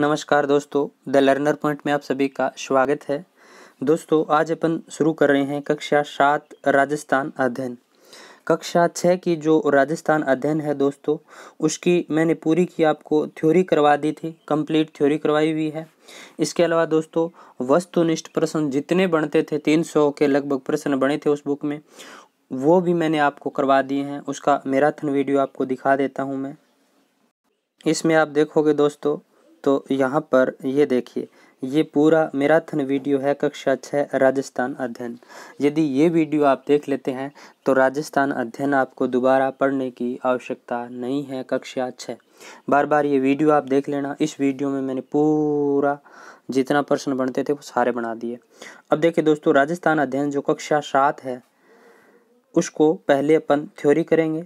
नमस्कार दोस्तों the learner point में आप सभी का स्वागत है दोस्तों आज अपन शुरू कर रहे हैं कक्षा सात राजस्थान अध्ययन कक्षा छः की जो राजस्थान अध्ययन है दोस्तों उसकी मैंने पूरी की आपको थ्योरी करवा दी थी कंप्लीट थ्योरी करवाई हुई है इसके अलावा दोस्तों वस्तुनिष्ठ प्रश्न जितने बनते थे तीन सौ के लगभग प्रश्न बने थे उस बुक में वो भी मैंने आपको करवा दिए हैं उसका मैराथन वीडियो आपको दिखा देता हूँ मैं इसमें आप देखोगे दोस्तों तो यहाँ पर ये देखिए ये पूरा मैराथन वीडियो है कक्षा छः राजस्थान अध्ययन यदि ये वीडियो आप देख लेते हैं तो राजस्थान अध्ययन आपको दोबारा पढ़ने की आवश्यकता नहीं है कक्षा छः बार बार ये वीडियो आप देख लेना इस वीडियो में मैंने पूरा जितना प्रश्न बनते थे वो सारे बना दिए अब देखिए दोस्तों राजस्थान अध्ययन जो कक्षा सात है उसको पहले अपन थ्योरी करेंगे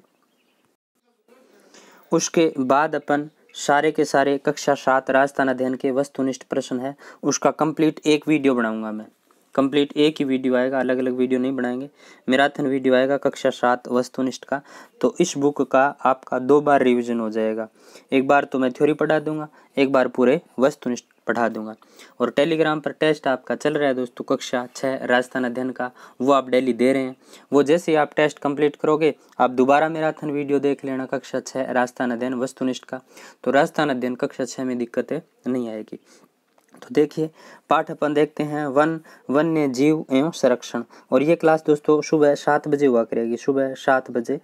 उसके बाद अपन सारे के सारे कक्षा सात राजस्थान अध्ययन के वस्तुनिष्ठ प्रश्न है उसका कंप्लीट एक वीडियो बनाऊंगा मैं कंप्लीट एक ही वीडियो आएगा अलग अलग वीडियो नहीं बनाएंगे मैराथन वीडियो आएगा कक्षा सात वस्तुनिष्ठ का तो इस बुक का आपका दो बार रिविजन हो जाएगा एक बार तो मैं थ्योरी पढ़ा दूंगा एक बार पूरे वस्तुनिष्ठ पढ़ा दूंगा और टेलीग्राम पर टेस्ट आपका चल रहा है दोस्तों कक्षा छः राजस्थान अध्ययन का वो आप डेली दे रहे हैं वो जैसे ही आप टेस्ट कंप्लीट करोगे आप दोबारा मैराथन वीडियो देख लेना कक्षा छः राजस्थान अध्ययन वस्तुनिष्ठ का तो राजस्थान अध्ययन कक्षा छः में दिक्कतें नहीं आएगी तो देखिए पाठ अपन देखते हैं वन वन्य जीव एवं संरक्षण और ये क्लास दोस्तों सुबह सात बजे हुआ करेगी सुबह सात बजे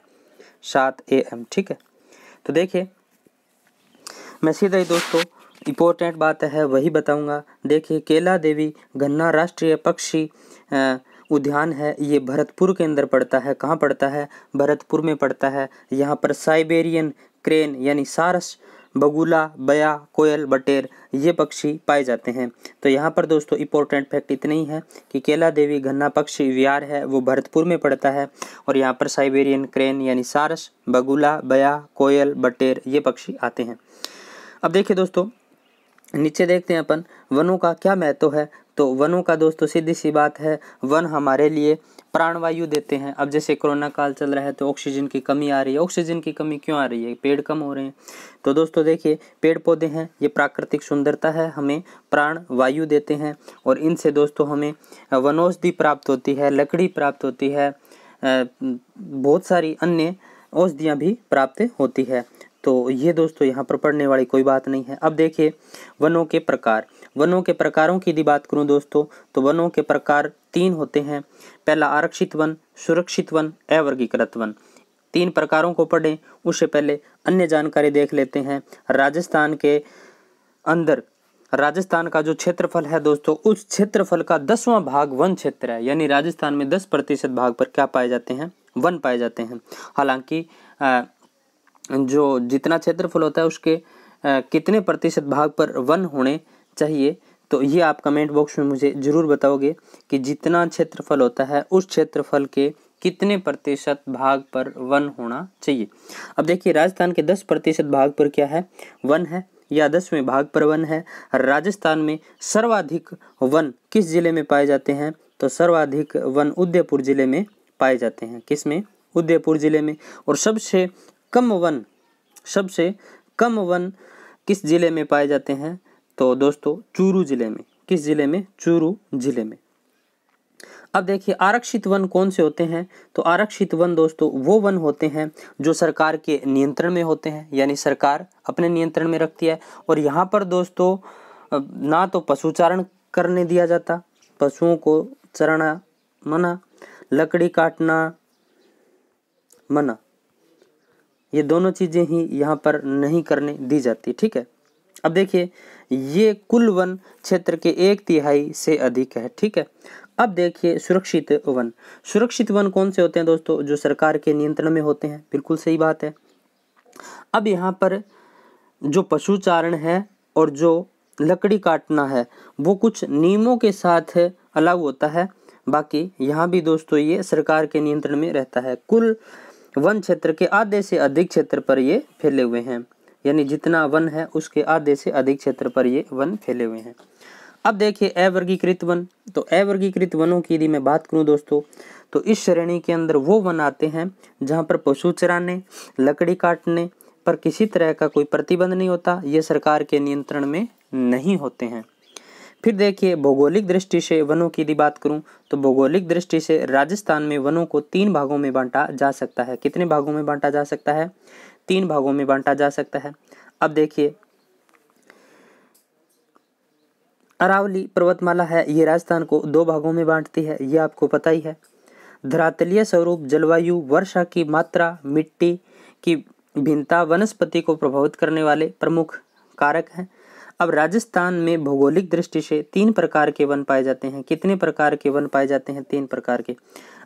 सात ए एम ठीक है तो देखिए मैं सीधा ही दोस्तों इम्पोर्टेंट बात है वही बताऊंगा देखिए केला देवी गन्ना राष्ट्रीय पक्षी उद्यान है ये भरतपुर के अंदर पड़ता है कहाँ पड़ता है भरतपुर में पड़ता है यहाँ पर साइबेरियन क्रेन यानी सारस बगुला बया कोयल बटेर ये पक्षी पाए जाते हैं तो यहाँ पर दोस्तों इंपॉर्टेंट फैक्ट इतने ही है कि केला देवी घन्ना पक्षी विहार है वो भरतपुर में पड़ता है और यहाँ पर साइबेरियन क्रेन यानी सारस बगुला बया कोयल बटेर ये पक्षी आते हैं अब देखिए दोस्तों नीचे देखते हैं अपन वनों का क्या महत्व है तो वनों का दोस्तों सीधी सी बात है वन हमारे लिए प्राणवायु देते हैं अब जैसे कोरोना काल चल रहा है तो ऑक्सीजन की कमी आ रही है ऑक्सीजन की कमी क्यों आ रही है पेड़ कम हो रहे हैं तो दोस्तों देखिए पेड़ पौधे हैं ये प्राकृतिक सुंदरता है हमें प्राण वायु देते हैं और इनसे दोस्तों हमें वनौषधि प्राप्त होती है लकड़ी प्राप्त होती है बहुत सारी अन्य औषधियाँ भी प्राप्त होती है तो ये दोस्तों यहाँ पर पढ़ने वाली कोई बात नहीं है अब देखिए वनों के प्रकार वनों के प्रकारों की यदि बात करूँ दोस्तों तो वनों के प्रकार तीन होते हैं पहला आरक्षित वन सुरक्षित वन अवर्गीकृत वन तीन प्रकारों को पढ़ें उससे पहले अन्य जानकारी देख लेते हैं राजस्थान के अंदर राजस्थान का जो क्षेत्रफल है दोस्तों उस क्षेत्रफल का दसवां भाग वन क्षेत्र है यानी राजस्थान में दस प्रतिशत भाग पर क्या पाए जाते हैं वन पाए जाते हैं हालांकि जो जितना क्षेत्रफल होता है उसके कितने प्रतिशत भाग पर वन होने चाहिए तो ये आप कमेंट बॉक्स में मुझे ज़रूर बताओगे कि जितना क्षेत्रफल होता है उस क्षेत्रफल के कितने प्रतिशत भाग पर वन होना चाहिए अब देखिए राजस्थान के दस प्रतिशत भाग पर क्या है वन है या दसवें भाग पर वन है राजस्थान में सर्वाधिक वन किस जिले में पाए जाते हैं तो सर्वाधिक वन उदयपुर जिले में पाए जाते हैं किस में उदयपुर जिले में और सबसे कम वन सबसे कम वन किस ज़िले में पाए जाते हैं तो दोस्तों चूरू ज़िले में किस ज़िले में चूरू ज़िले में अब देखिए आरक्षित वन कौन से होते हैं तो आरक्षित वन दोस्तों वो वन होते हैं जो सरकार के नियंत्रण में होते हैं यानी सरकार अपने नियंत्रण में रखती है और यहाँ पर दोस्तों ना तो पशुचारण करने दिया जाता पशुओं को चरना मना लकड़ी काटना मना ये दोनों चीज़ें ही यहाँ पर नहीं करने दी जाती ठीक है अब देखिए ये कुल वन क्षेत्र के एक तिहाई से अधिक है ठीक है अब देखिए सुरक्षित वन सुरक्षित वन कौन से होते हैं दोस्तों जो सरकार के नियंत्रण में होते हैं बिल्कुल सही बात है अब यहाँ पर जो पशु चारण है और जो लकड़ी काटना है वो कुछ नियमों के साथ अलाउ होता है बाकी यहाँ भी दोस्तों ये सरकार के नियंत्रण में रहता है कुल वन क्षेत्र के आधे से अधिक क्षेत्र पर ये फैले हुए हैं यानी जितना वन है उसके आधे से अधिक क्षेत्र पर ये वन फैले हुए हैं अब देखिए अवर्गीकृत वन तो अवर्गीकृत वनों की यदि मैं बात करूं दोस्तों तो इस श्रेणी के अंदर वो वन आते हैं जहां पर पशु चराने लकड़ी काटने पर किसी तरह का कोई प्रतिबंध नहीं होता ये सरकार के नियंत्रण में नहीं होते हैं फिर देखिए भौगोलिक दृष्टि से वनों की यदि बात करूं तो भौगोलिक दृष्टि से राजस्थान में वनों को तीन भागों में बांटा जा सकता है कितने भागों में बांटा जा सकता है तीन भागों में बांटा जा सकता है अब देखिए अरावली पर्वतमाला है ये राजस्थान को दो भागों में बांटती है ये आपको पता ही है धरातलीय स्वरूप जलवायु वर्षा की मात्रा मिट्टी की भिन्नता वनस्पति को प्रभावित करने वाले प्रमुख कारक हैं अब राजस्थान में भौगोलिक दृष्टि से तीन प्रकार के वन पाए जाते हैं कितने प्रकार के वन पाए जाते हैं तीन प्रकार के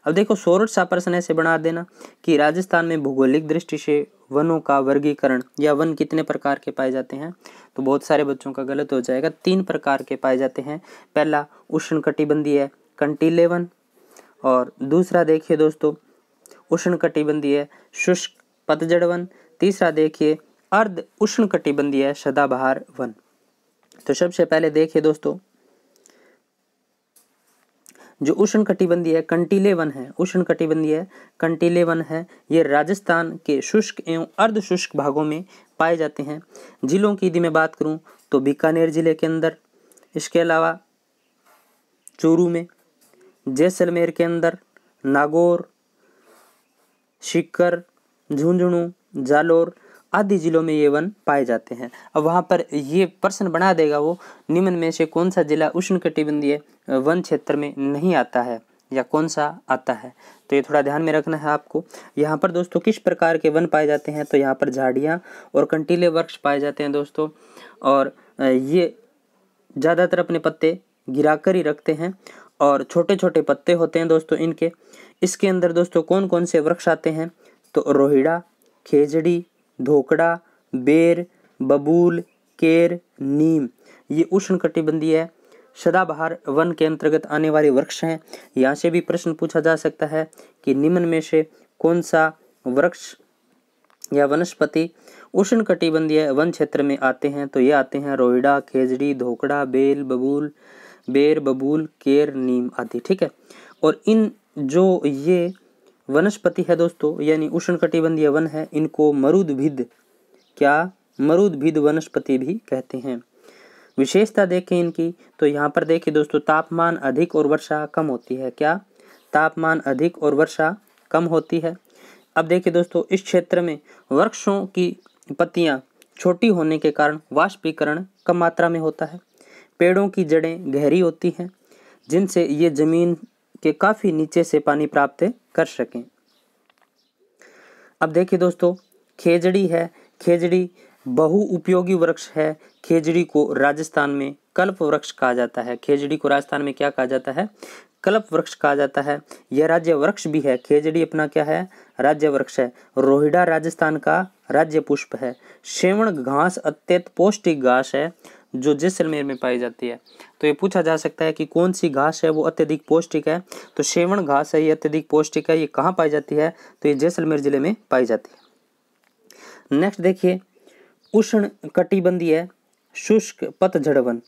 अब देखो सोरठ सा प्रश्न ऐसे बना देना कि राजस्थान में भौगोलिक दृष्टि से वनों का वर्गीकरण या वन कितने प्रकार के पाए जाते हैं तो बहुत सारे बच्चों का गलत हो जाएगा तीन प्रकार के पाए जाते हैं पहला उष्ण कटिबंधीय है कंटीले वन और दूसरा देखिए दोस्तों उष्ण कटिबंधीय शुष्क पतझड़ वन तीसरा देखिए अर्ध उष्ण कटिबंधीय सदाबहार वन तो सबसे पहले देखिए दोस्तों जो उष्ण कटिबंधीय कंटीले वन है उष्ण कटिबंधीय कंटीले वन है ये राजस्थान के शुष्क एवं अर्ध शुष्क भागों में पाए जाते हैं जिलों की यदि मैं बात करूं तो बीकानेर जिले के अंदर इसके अलावा चूरू में जैसलमेर के अंदर नागौर शिकर झुंझुनू जालोर आदि जिलों में ये वन पाए जाते हैं अब वहाँ पर ये प्रश्न बना देगा वो निम्न में से कौन सा जिला उष्ण कटिबंधीय वन क्षेत्र में नहीं आता है या कौन सा आता है तो ये थोड़ा ध्यान में रखना है आपको यहाँ पर दोस्तों किस प्रकार के वन पाए जाते हैं तो यहाँ पर झाड़ियाँ और कंटीले वृक्ष पाए जाते हैं दोस्तों और ये ज़्यादातर अपने पत्ते गिराकर ही रखते हैं और छोटे छोटे पत्ते होते हैं दोस्तों इनके इसके अंदर दोस्तों कौन कौन से वृक्ष आते हैं तो रोहिड़ा खेजड़ी ढोकड़ा बेर बबूल केर नीम ये उष्ण कटिबंधीय है सदाबहार वन के अंतर्गत आने वाले वृक्ष हैं यहाँ से भी प्रश्न पूछा जा सकता है कि निम्न में से कौन सा वृक्ष या वनस्पति उष्ण कटिबंधीय वन क्षेत्र में आते हैं तो ये आते हैं रोहिड़ा खेजड़ी धोकड़ा बेल बबूल बेर बबूल केर नीम आदि ठीक है और इन जो ये वनस्पति है दोस्तों यानी उष्णकटिबंधीय वन है इनको मरुद्भिद क्या मरुदभिद वनस्पति भी कहते हैं विशेषता देखें इनकी तो यहाँ पर देखिए दोस्तों तापमान अधिक और वर्षा कम होती है क्या तापमान अधिक और वर्षा कम होती है अब देखिए दोस्तों इस क्षेत्र में वृक्षों की पत्तियाँ छोटी होने के कारण वाष्पीकरण कम मात्रा में होता है पेड़ों की जड़ें गहरी होती हैं जिनसे ये ज़मीन के काफ़ी नीचे से पानी प्राप्त कर सकें अब देखिए दोस्तों खेजड़ी है खेजड़ी बहु उपयोगी वृक्ष है खेजड़ी को राजस्थान में कल्प वृक्ष कहा जाता है खेजड़ी को राजस्थान में क्या कहा जाता है कल्प वृक्ष कहा जाता है यह राज्य वृक्ष भी है खेजड़ी अपना क्या है राज्य वृक्ष है रोहिडा राजस्थान का राज्य पुष्प है सेवण घास अत्यंत पौष्टिक घास है जो जैसलमेर में पाई जाती है तो ये पूछा जा सकता है कि कौन सी घास है वो अत्यधिक पौष्टिक है तो सेवण घास है ये अत्यधिक पौष्टिक है ये कहाँ पाई जाती है तो ये जैसलमेर ज़िले में पाई जाती है नेक्स्ट देखिए उष्ण कटिबंधीय शुष्क पतझड़ वन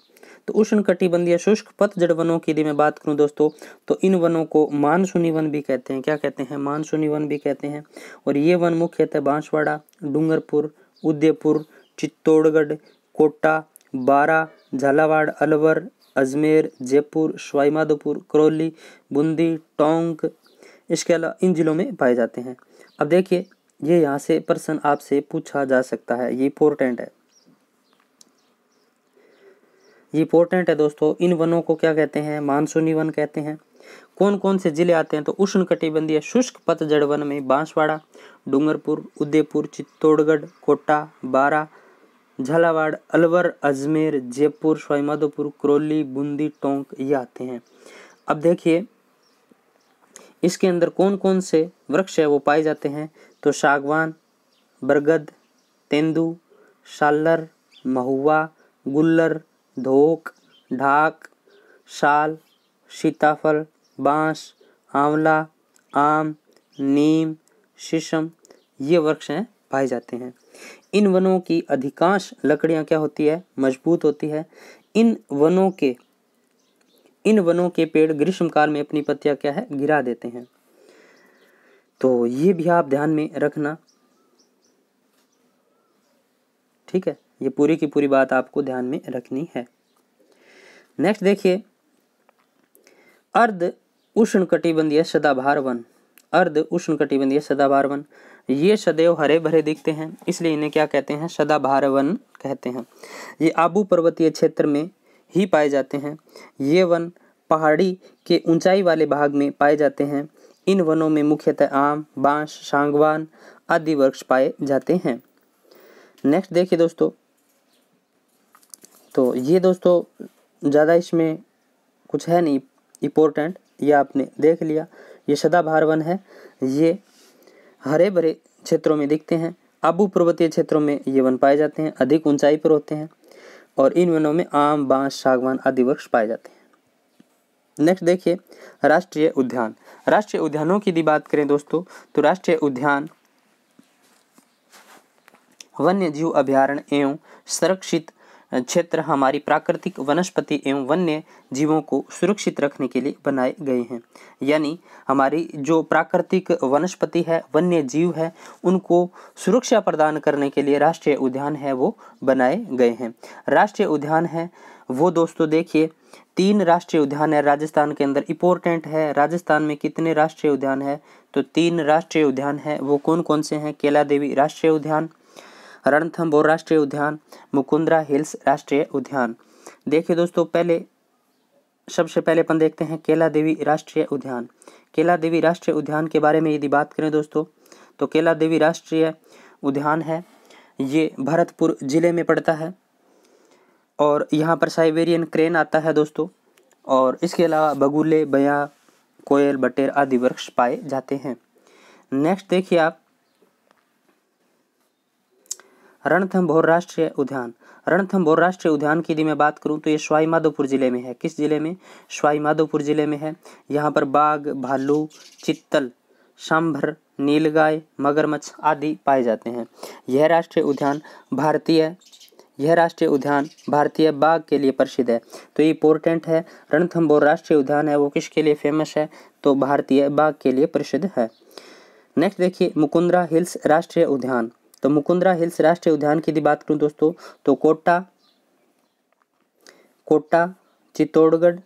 तो उष्ण कटिबंधीय शुष्क पतझड़ वनों की यदि मैं बात करूं दोस्तों तो इन वनों को मानसूनी वन भी कहते हैं क्या कहते हैं मानसूनी वन भी कहते हैं और ये वन मुख्यतः बांसवाड़ा डूंगरपुर उदयपुर चित्तौड़गढ़ कोटा बारा झालावाड़ अलवर अजमेर जयपुर सवाईमाधोपुर करौली बूंदी टोंक इसके अलावा इन ज़िलों में पाए जाते हैं अब देखिए ये यहाँ से प्रश्न आपसे पूछा जा सकता है ये इम्पोर्टेंट है ये इम्पोर्टेंट है दोस्तों इन वनों को क्या कहते हैं मानसूनी वन कहते हैं कौन कौन से जिले आते हैं तो उष्ण कटिबंधीय शुष्क पतझड़ वन में बांसवाड़ा डूंगरपुर उदयपुर चित्तौड़गढ़ कोटा बारा झालावाड़ अलवर अजमेर जयपुर सवाईमाधोपुर करौली बूंदी टोंक ये आते हैं अब देखिए इसके अंदर कौन कौन से वृक्ष है वो पाए जाते हैं तो सागवान बरगद तेंदू शालर महुआ गुल्लर धोक ढाक शाल सीताफल बांस आंवला आम नीम शीशम ये वृक्ष हैं पाए जाते हैं इन वनों की अधिकांश लकड़ियां क्या होती है मजबूत होती है इन वनों के इन वनों के पेड़ ग्रीष्मकाल में अपनी पत्तियां क्या है गिरा देते हैं तो ये भी आप ध्यान में रखना ठीक है ये पूरी की पूरी बात आपको ध्यान में रखनी है नेक्स्ट देखिए अर्ध उष्ण कटिबंधीय सदाभार वन अर्ध उष्ण कटिबंधीय सदाभार वन ये सदैव हरे भरे दिखते हैं इसलिए इन्हें क्या कहते हैं सदाबहार वन कहते हैं ये आबू पर्वतीय क्षेत्र में ही पाए जाते हैं ये वन पहाड़ी के ऊंचाई वाले भाग में पाए जाते हैं इन वनों में मुख्यतः आम बांस सांगवान आदि वृक्ष पाए जाते हैं नेक्स्ट देखिए दोस्तों तो ये दोस्तों ज़्यादा इसमें कुछ है नहीं इम्पोर्टेंट ये आपने देख लिया ये सदाबहार वन है ये हरे भरे क्षेत्रों में दिखते हैं आबू पर्वतीय क्षेत्रों में ये वन पाए जाते हैं अधिक ऊंचाई पर होते हैं और इन वनों में आम बांस सागवान आदि वृक्ष पाए जाते हैं नेक्स्ट देखिए राष्ट्रीय उद्यान राष्ट्रीय उद्यानों की यदि बात करें दोस्तों तो राष्ट्रीय उद्यान वन्य जीव अभ्यारण्य एवं संरक्षित क्षेत्र हमारी प्राकृतिक वनस्पति एवं वन्य जीवों को सुरक्षित रखने के लिए बनाए गए हैं यानी हमारी जो प्राकृतिक वनस्पति है वन्य जीव है उनको सुरक्षा प्रदान करने के लिए राष्ट्रीय उद्यान है वो बनाए गए हैं राष्ट्रीय उद्यान है वो दोस्तों देखिए तीन राष्ट्रीय उद्यान है राजस्थान के अंदर इम्पोर्टेंट है राजस्थान में कितने राष्ट्रीय उद्यान है तो तीन राष्ट्रीय उद्यान है वो कौन कौन से हैं केला देवी राष्ट्रीय उद्यान रणथंबोर राष्ट्रीय उद्यान मुकुंद्रा हिल्स राष्ट्रीय उद्यान देखिए दोस्तों पहले सबसे पहले अपन देखते हैं केला देवी राष्ट्रीय उद्यान केला देवी राष्ट्रीय उद्यान के बारे में यदि बात करें दोस्तों तो केला देवी राष्ट्रीय उद्यान है ये भरतपुर ज़िले में पड़ता है और यहाँ पर साइबेरियन क्रेन आता है दोस्तों और इसके अलावा बगुले बया कोयल बटेर आदि वृक्ष पाए जाते हैं नेक्स्ट देखिए आप रणथम्भौर राष्ट्रीय उद्यान रणथम्भौर राष्ट्रीय उद्यान की यदि मैं बात करूं तो ये स्वाई माधोपुर ज़िले में है किस ज़िले में स्वाई माधोपुर ज़िले में है यहाँ पर बाघ भालू चित्तल सांभर नीलगाय मगरमच्छ आदि पाए जाते हैं यह राष्ट्रीय उद्यान भारतीय यह राष्ट्रीय उद्यान भारतीय बाघ के लिए प्रसिद्ध है तो ये इम्पोर्टेंट है रणथम्भौर राष्ट्रीय उद्यान है वो किसके लिए फेमस है तो भारतीय बाघ के लिए प्रसिद्ध है नेक्स्ट देखिए मुकुंद्रा हिल्स राष्ट्रीय उद्यान तो मुकुंदरा हिल्स राष्ट्रीय उद्यान की बात करूँ दोस्तों तो कोटा कोटा चित्तौड़गढ़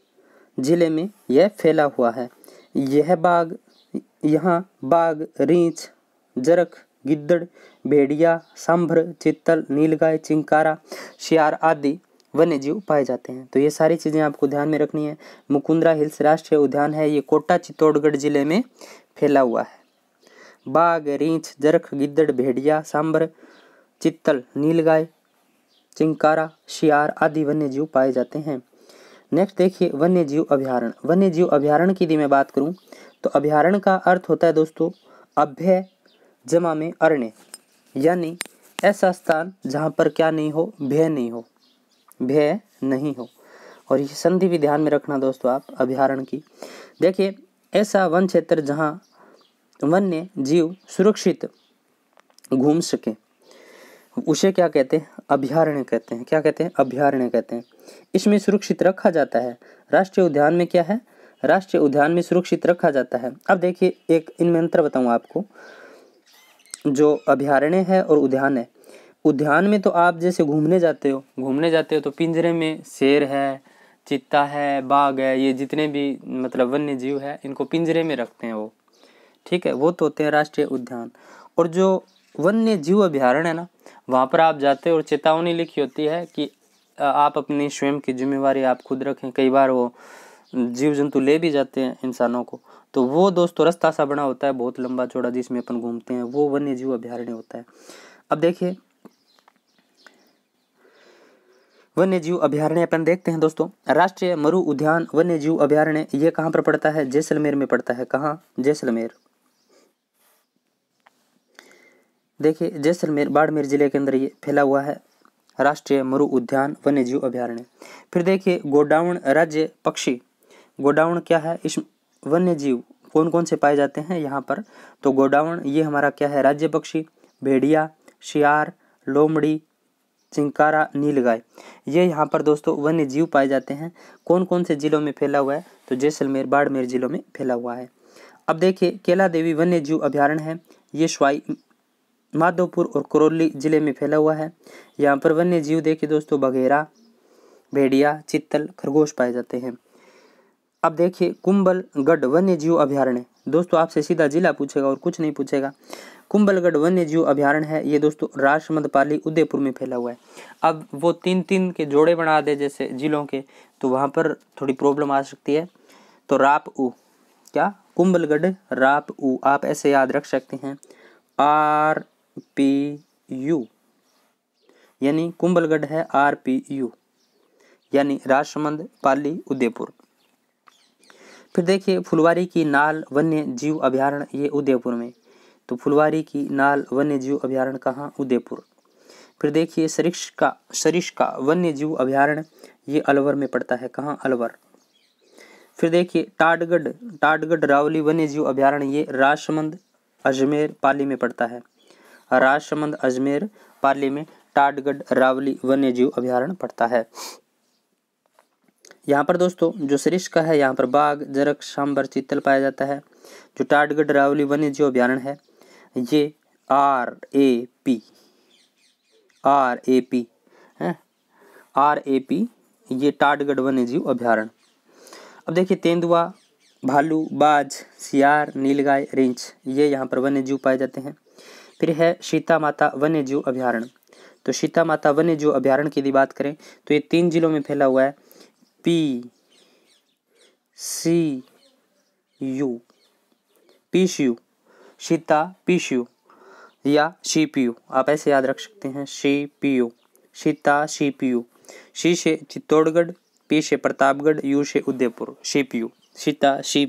जिले में यह फैला हुआ है यह बाग यहाँ बाघ रीछ जरख गिद्दड़ भेड़िया सांभर चित्तल नीलगाय चिंकारा शियार आदि वन्य जीव पाए जाते हैं तो ये सारी चीज़ें आपको ध्यान में रखनी है मुकुंदरा हिल्स राष्ट्रीय उद्यान है ये कोटा चित्तौड़गढ़ जिले में फैला हुआ है बाघ रींच जरख गिद्दड़ भेड़िया सांबर चित्तल नीलगाय चिंकारा शियार आदि वन्य जीव पाए जाते हैं नेक्स्ट देखिए वन्य जीव अभ्यारण वन्य जीव अभ्यारण्य की यदि मैं बात करूँ तो अभ्यारण का अर्थ होता है दोस्तों अभ्य जमा में अरण्य यानी ऐसा स्थान जहाँ पर क्या नहीं हो भय नहीं हो भय नहीं हो और ये संधि भी ध्यान में रखना दोस्तों आप अभ्यारण की देखिए ऐसा वन क्षेत्र जहाँ वन्य जीव सुरक्षित घूम सके उसे क्या कहते हैं अभ्यारण्य कहते हैं क्या कहते हैं अभ्यारण्य कहते हैं इसमें सुरक्षित रखा जाता है राष्ट्रीय उद्यान में क्या है राष्ट्रीय उद्यान में सुरक्षित रखा जाता है अब देखिए एक इनमें अंतर बताऊँ आपको जो अभ्यारण्य है और उद्यान है उद्यान में तो आप जैसे घूमने जाते हो घूमने जाते हो तो पिंजरे में शेर है चित्ता है बाघ है ये जितने भी मतलब वन्य जीव है इनको पिंजरे में रखते हैं वो ठीक है वो तो होते हैं राष्ट्रीय उद्यान और जो वन्य जीव अभ्यारण्य है ना वहाँ पर आप जाते हो और चेतावनी लिखी होती है कि आप अपनी स्वयं की जिम्मेवारी आप खुद रखें कई बार वो जीव जंतु ले भी जाते हैं इंसानों को तो वो दोस्तों रास्ता सा बना होता है बहुत लंबा चौड़ा जिसमें अपन घूमते हैं वो वन्य जीव अभ्यारण्य होता है अब देखिए वन्य जीव अभ्यारण्य अपन देखते हैं दोस्तों राष्ट्रीय मरु उद्यान वन्य जीव अभ्यारण्य ये कहाँ पर पड़ता है जैसलमेर में पड़ता है कहाँ जैसलमेर देखिए जैसलमेर बाड़मेर ज़िले के अंदर ये फैला हुआ है राष्ट्रीय मरु उद्यान वन्य जीव अभ्यारण्य फिर देखिए गोडाउन राज्य पक्षी गोडाउन क्या है इस जीव कौन कौन से पाए जाते हैं यहाँ पर तो गोडाउन ये हमारा क्या है राज्य पक्षी भेड़िया शियार लोमड़ी चिंकारा नीलगाय ये यहाँ पर दोस्तों वन्य जीव पाए जाते हैं कौन कौन से ज़िलों में फैला हुआ है तो जैसलमेर बाड़मेर ज़िलों में फैला हुआ है अब देखिए केला देवी वन्य जीव अभ्यारण्य है ये स्वाई माधोपुर और करौली जिले में फैला हुआ है यहाँ पर वन्य जीव देखे दोस्तों बघेरा भेड़िया चित्तल खरगोश पाए जाते हैं अब देखिए कुंबलगढ़ वन्य जीव अभ्यारण्य दोस्तों आपसे सीधा जिला पूछेगा और कुछ नहीं पूछेगा कुंबलगढ़ वन्य जीव अभ्यारण है ये दोस्तों राष्ट्र पाली उदयपुर में फैला हुआ है अब वो तीन तीन के जोड़े बना दे जैसे जिलों के तो वहाँ पर थोड़ी प्रॉब्लम आ सकती है तो राप उ क्या कुंबलगढ़ राप ऊ आप ऐसे याद रख सकते हैं आर पी यू यानी कुंभलगढ़ है आर पी यू यानी राजसमंद पाली उदयपुर फिर देखिए फुलवारी की नाल वन्य जीव अभ्यारण्य ये उदयपुर में तो फुलवारी की नाल वन्य जीव अभ्यारण्य कहाँ उदयपुर फिर देखिए सरिश का सरिश का वन्य जीव अभ्यारण्य ये अलवर में पड़ता है कहाँ अलवर फिर देखिए टाडगढ़ टाडगढ़ रावली वन्य जीव अभ्यारण्य ये राजसमंद अजमेर पाली में पड़ता है राजसमंद अजमेर पाली में टाटगढ़ रावली वन्य जीव अभ्यारण पड़ता है यहाँ पर दोस्तों जो सरिश का है यहाँ पर बाघ जरक सांबर चित्तल पाया जाता है जो टाटगढ़ रावली वन्य जीव अभ्यारण है ये R A P R A P है आर ए पी ये टाटगढ़ वन्य जीव अभ्यारण्य अब देखिए तेंदुआ भालू बाज सियार नीलगाय रिंच ये यहाँ पर वन्य जीव पाए जाते हैं फिर है सीता माता वन्य जीव अभ्यारण्य तो सीता माता वन्य जीव अभ्यारण्य की यदि बात करें तो ये तीन जिलों में फैला हुआ है P C U P C Sita P या सी आप ऐसे याद रख सकते हैं C P U Sita C C से चित्तौड़गढ़ पी से प्रतापगढ़ यू से उदयपुर सी सीता सी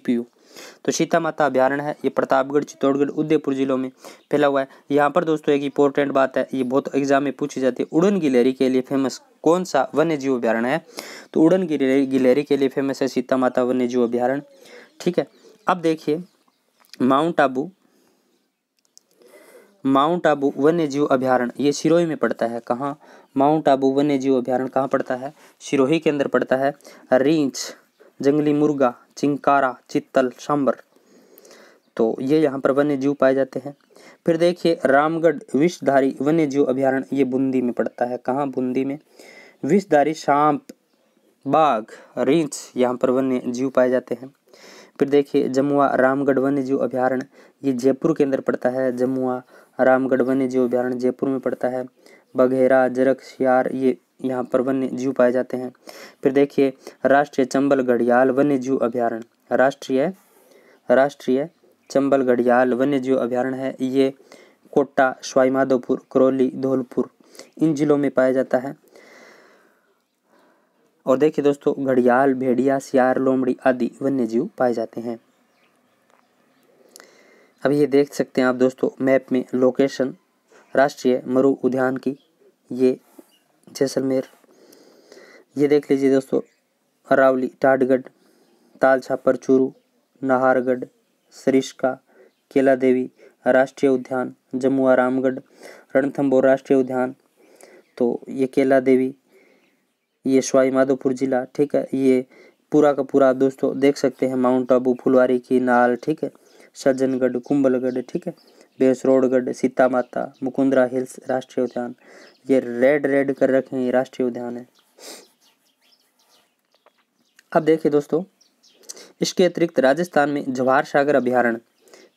तो सीता माता अभ्यारण है ये प्रतापगढ़ चित्तौड़गढ़ उदयपुर जिलों में फैला हुआ है यहाँ पर दोस्तों एक इंपॉर्टेंट बात है ये बहुत एग्जाम में पूछी जाती है उड़न गिलहरी के लिए फेमस कौन सा वन्य जीव अभ्यारण है तो उड़न गिलहरी के लिए फेमस है सीता माता वन्य जीव अभ्यारण ठीक है अब देखिए माउंट आबू माउंट आबू वन्य जीव अभ्यारण ये सिरोही में पड़ता है कहाँ माउंट आबू वन्य जीव अभ्यारण कहाँ पड़ता है सिरोही के अंदर पड़ता है रींच जंगली मुर्गा चिंकारा चित्तल सांबर तो ये यहाँ पर वन्य जीव पाए जाते हैं फिर देखिए रामगढ़ विषधारी वन्य जीव अभ्यारण ये बूंदी में पड़ता है कहाँ बूंदी में विषधारी सांप बाघ रींच यहाँ पर वन्य जीव पाए जाते हैं फिर देखिए जमुआ रामगढ़ वन्य जीव अभ्यारण ये जयपुर के अंदर पड़ता है जमुआ रामगढ़ वन्य जीव अभ्यारण्य जयपुर में पड़ता है बघेरा जरक सियार ये यहाँ पर वन्य जीव पाए जाते हैं फिर देखिए राष्ट्रीय चंबल घड़ियाल वन्य जीव अभ्यारण्य राष्ट्रीय राष्ट्रीय चंबल घड़ियाल वन्य जीव अभ्यारण्य है ये कोटा सवाईमाधोपुर करौली धौलपुर इन जिलों में पाया जाता है और देखिए दोस्तों घड़ियाल भेड़िया सियार लोमड़ी आदि वन्य जीव पाए जाते हैं अब ये देख सकते हैं आप दोस्तों मैप में लोकेशन राष्ट्रीय मरु उद्यान की ये जैसलमेर ये देख लीजिए दोस्तों अरावली टाटगढ़ ताल छापर चूरू नाहरगढ़ सरिश्का केला देवी राष्ट्रीय उद्यान जम्मू आरामगढ़ रणथम्बोर राष्ट्रीय उद्यान तो ये केला देवी ये स्वाई माधोपुर ज़िला ठीक है ये पूरा का पूरा दोस्तों देख सकते हैं माउंट आबू फुलवारी की नाल ठीक है सज्जनगढ़ कुंभलगढ़ ठीक है बेसरोडगढ़ सीता माता मुकुंदरा हिल्स राष्ट्रीय उद्यान ये रेड रेड कर रखे हैं राष्ट्रीय उद्यान है अब देखिए दोस्तों इसके अतिरिक्त राजस्थान में जवाहर सागर अभ्यारण्य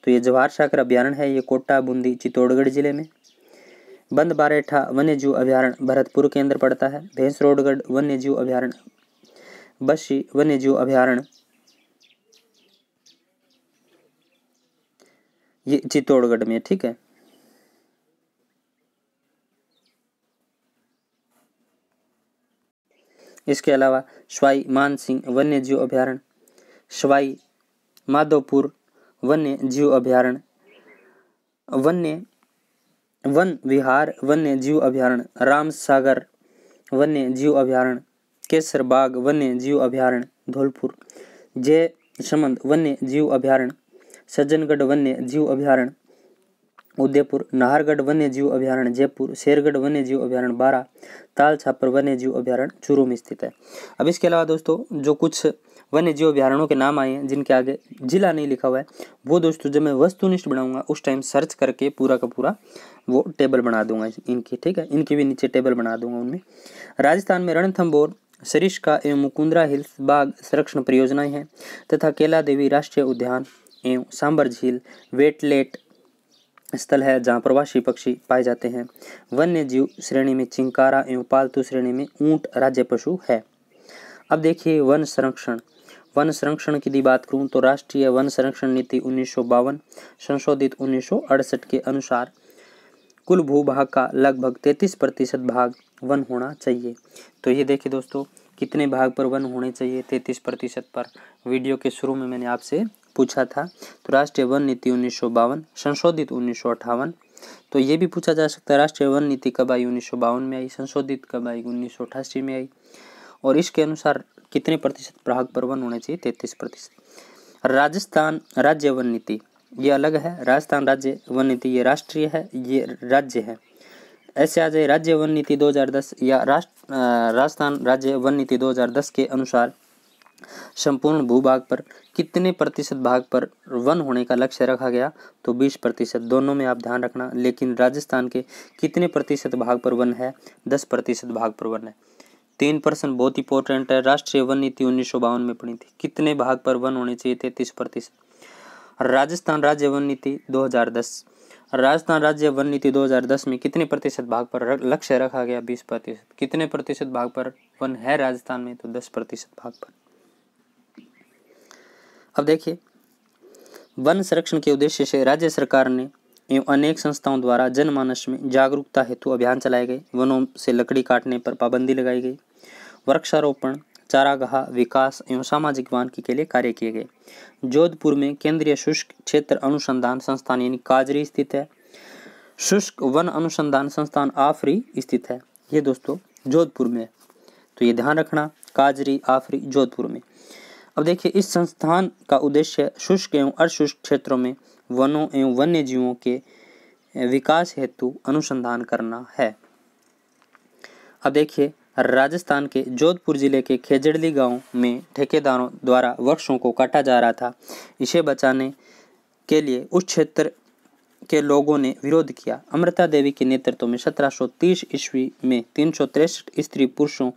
तो ये जवाहर सागर अभ्यारण है ये कोटा बूंदी चित्तौड़गढ़ जिले में बंद बारेठा वन्य जीव अभ्यारण भरतपुर के अंदर पड़ता है भैंस रोडगढ़ वन्य जीव अभ्यारण्य बसी वन्य जीव अभ्यारण्य ये चित्तौड़गढ़ में ठीक है इसके अलावा स्वाई मानसिंह वन्य जीव अभ्यारण्य स्वाई माधोपुर वन्य जीव अभ्यारण्य वन्य वन विहार वन्य जीव अभ्यारण्य राम सागर वन्य जीव अभ्यारण्य केसरबाग वन्य जीव अभ्यारण्य धौलपुर जय समंद वन्य जीव अभ्यारण्य सज्जनगढ़ वन्य जीव अभ्यारण्य उदयपुर नाहरगढ़ वन्य जीव अभ्यारण जयपुर शेरगढ़ वन्य जीव अभ्यारण्य बारह ताल छापर वन्य जीव अभ्यारण्य चूरू में स्थित है अब इसके अलावा दोस्तों जो कुछ वन्य जीव अभ्यारणों के नाम आए हैं जिनके आगे जिला नहीं लिखा हुआ है वो दोस्तों जब मैं वस्तुनिष्ठ बनाऊंगा उस टाइम सर्च करके पूरा का पूरा वो टेबल बना दूंगा इनकी ठीक है इनकी भी नीचे टेबल बना दूंगा उनमें राजस्थान में रणथम्बोर सरिश्का एवं मुकुंदरा हिल्स बाघ संरक्षण परियोजनाएं हैं तथा केला देवी राष्ट्रीय उद्यान एवं सांबर झील वेटलेट स्थल है जहाँ प्रवासी पक्षी पाए जाते हैं वन्य जीव श्रेणी में चिंकारा एवं पालतू श्रेणी में ऊंट राज्य पशु है अब देखिए वन संरक्षण वन संरक्षण की यदि बात करूँ तो राष्ट्रीय वन संरक्षण नीति उन्नीस संशोधित उन्नीस के अनुसार कुल भूभाग का लगभग 33 प्रतिशत भाग वन होना चाहिए तो ये देखिए दोस्तों कितने भाग पर वन होने चाहिए 33 प्रतिशत पर वीडियो के शुरू में मैंने आपसे पूछा था तो राष्ट्रीय वन नीति उन्नीस संशोधित उन्नीस तो ये भी पूछा जा सकता है राष्ट्रीय वन नीति कब आई उन्नीस में आई संशोधित कब आई उन्नीस में आई और इसके अनुसार कितने प्रतिशत प्राग पर वन होने चाहिए तैतीस प्रतिशत राजस्थान राज्य वन नीति ये अलग है राजस्थान राज्य वन नीति ये राष्ट्रीय है ये राज्य है ऐसे आ जाए राज्य वन नीति 2010 या राष्ट्र राजस्थान राज्य वन नीति 2010 के अनुसार संपूर्ण भूभाग पर कितने प्रतिशत भाग पर वन होने का लक्ष्य रखा गया तो 20 प्रतिशत दोनों में आप ध्यान रखना लेकिन राजस्थान के कितने प्रतिशत भाग पर वन है 10 प्रतिशत भाग पर वन है तीन परसेंट बहुत इंपॉर्टेंट है राष्ट्रीय वन नीति उन्नीस में पड़ी थी कितने भाग पर वन होने चाहिए थे तीस प्रतिशत राजस्थान राज्य वन नीति दो राजस्थान राज्य वन नीति 2010 में कितने प्रतिशत भाग पर लक्ष्य रखा गया 20 प्रतिशत कितने प्रतिशत भाग पर वन है राजस्थान में तो 10 प्रतिशत भाग पर अब देखिए वन संरक्षण के उद्देश्य से राज्य सरकार ने एवं अनेक संस्थाओं द्वारा जनमानस में जागरूकता हेतु अभियान चलाए गए वनों से लकड़ी काटने पर पाबंदी लगाई गई वृक्षारोपण चारागाह विकास एवं सामाजिक वानिकी के लिए कार्य किए गए जोधपुर में केंद्रीय शुष्क क्षेत्र अनुसंधान संस्थान यानी काजरी स्थित है शुष्क वन अनुसंधान संस्थान आफरी स्थित है ये दोस्तों जोधपुर में है तो ये ध्यान रखना काजरी आफरी जोधपुर में अब देखिए इस संस्थान का उद्देश्य शुष्क एवं अर्शुष्क क्षेत्रों में वनों एवं वन्य जीवों के विकास हेतु अनुसंधान करना है अब देखिए राजस्थान के जोधपुर जिले के खेजड़ली गांव में ठेकेदारों द्वारा वृक्षों को काटा जा रहा था इसे बचाने के लिए उस क्षेत्र के लोगों ने विरोध किया अमृता देवी के नेतृत्व में 1730 ईस्वी में तीन स्त्री पुरुषों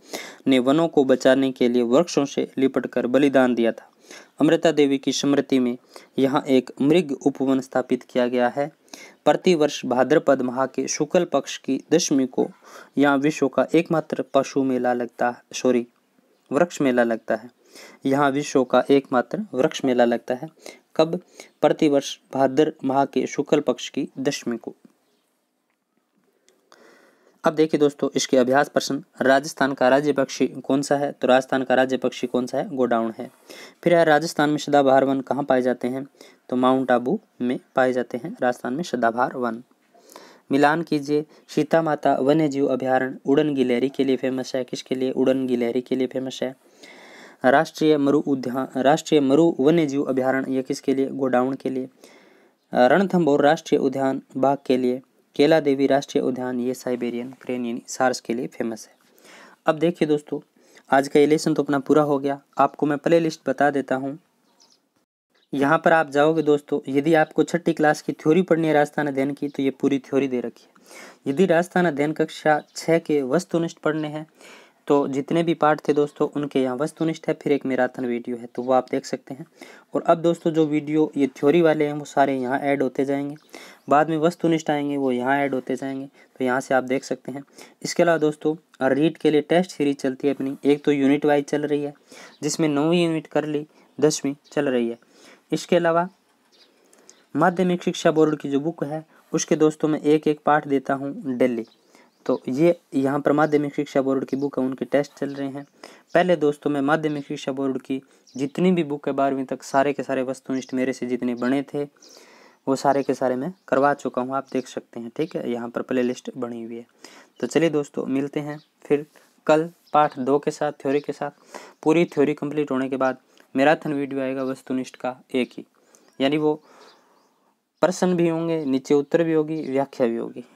ने वनों को बचाने के लिए वृक्षों से लिपटकर बलिदान दिया था अमृता देवी की स्मृति में यहाँ एक मृग उपवन स्थापित किया गया है प्रतिवर्ष भाद्रपद माह के शुक्ल पक्ष की दशमी को यहाँ विश्व का एकमात्र पशु मेला लगता है सॉरी वृक्ष मेला लगता है यहाँ विश्व का एकमात्र वृक्ष मेला लगता है कब प्रतिवर्ष भाद्र माह के शुक्ल पक्ष की दशमी को अब देखिए दोस्तों इसके अभ्यास प्रश्न राजस्थान का राज्य पक्षी कौन सा है तो राजस्थान का राज्य पक्षी कौन सा है गोडाउन है फिर है राजस्थान में सदाबहार वन कहाँ पाए जाते हैं तो माउंट आबू में पाए जाते हैं राजस्थान में सदाबहार वन मिलान कीजिए सीता माता वन्य जीव अभ्यारण उड़न गिलहरी के लिए फेमस है किसके लिए उड़न गिलहरी के लिए फेमस है राष्ट्रीय मरु उद्यान राष्ट्रीय मरु वन्य जीव अभ्यारण्य ये किसके लिए गोडाउन के लिए रणथम्बोर राष्ट्रीय उद्यान बाघ के लिए केला देवी राष्ट्रीय उद्यान ये साइबेरियन क्रेन यानी सार्स के लिए फेमस है अब देखिए दोस्तों आज का ये लेसन तो अपना पूरा हो गया आपको मैं प्ले लिस्ट बता देता हूँ यहाँ पर आप जाओगे दोस्तों यदि आपको छठी क्लास की थ्योरी पढ़नी है राजस्थान अध्ययन की तो ये पूरी थ्योरी दे रखी है यदि राजस्थान अध्ययन कक्षा छः के वस्तुनिष्ठ पढ़ने हैं तो जितने भी पार्ट थे दोस्तों उनके यहाँ वस्तुनिष्ठ है फिर एक मेराथन वीडियो है तो वो आप देख सकते हैं और अब दोस्तों जो वीडियो ये थ्योरी वाले हैं वो सारे यहाँ ऐड होते जाएंगे बाद में वस्तुनिष्ठ आएंगे वो यहाँ ऐड होते जाएंगे तो यहाँ से आप देख सकते हैं इसके अलावा दोस्तों रीड के लिए टेस्ट सीरीज चलती है अपनी एक तो यूनिट वाइज चल रही है जिसमें नौवीं यूनिट कर ली दसवीं चल रही है इसके अलावा माध्यमिक शिक्षा बोर्ड की जो बुक है उसके दोस्तों में एक एक पाठ देता हूँ डेली तो ये यहाँ पर माध्यमिक शिक्षा बोर्ड की बुक है उनके टेस्ट चल रहे हैं पहले दोस्तों मैं माध्यमिक शिक्षा बोर्ड की जितनी भी बुक है बारहवीं तक सारे के सारे वस्तुनिष्ठ मेरे से जितने बने थे वो सारे के सारे मैं करवा चुका हूँ आप देख सकते हैं ठीक है यहाँ पर प्ले लिस्ट बनी हुई है तो चलिए दोस्तों मिलते हैं फिर कल पाठ दो के साथ थ्योरी के साथ पूरी थ्योरी कंप्लीट होने के बाद मैराथन वीडियो आएगा वस्तुनिष्ठ का एक ही यानी वो प्रश्न भी होंगे नीचे उत्तर भी होगी व्याख्या भी होगी